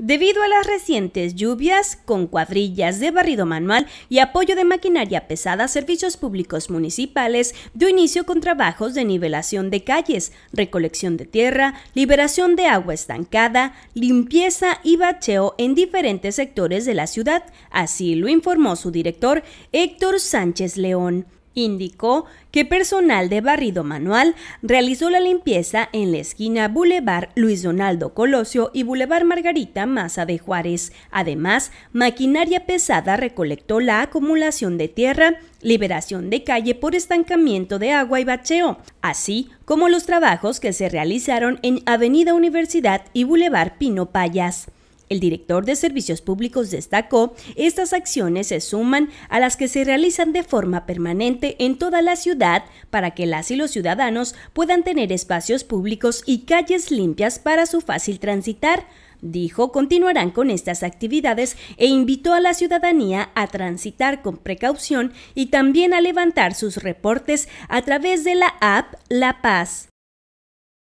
Debido a las recientes lluvias, con cuadrillas de barrido manual y apoyo de maquinaria pesada, servicios públicos municipales dio inicio con trabajos de nivelación de calles, recolección de tierra, liberación de agua estancada, limpieza y bacheo en diferentes sectores de la ciudad, así lo informó su director Héctor Sánchez León. Indicó que personal de barrido manual realizó la limpieza en la esquina Boulevard Luis Donaldo Colosio y Boulevard Margarita Maza de Juárez. Además, maquinaria pesada recolectó la acumulación de tierra, liberación de calle por estancamiento de agua y bacheo, así como los trabajos que se realizaron en Avenida Universidad y Boulevard Pino Payas. El director de Servicios Públicos destacó, estas acciones se suman a las que se realizan de forma permanente en toda la ciudad para que las y los ciudadanos puedan tener espacios públicos y calles limpias para su fácil transitar. Dijo, continuarán con estas actividades e invitó a la ciudadanía a transitar con precaución y también a levantar sus reportes a través de la app La Paz.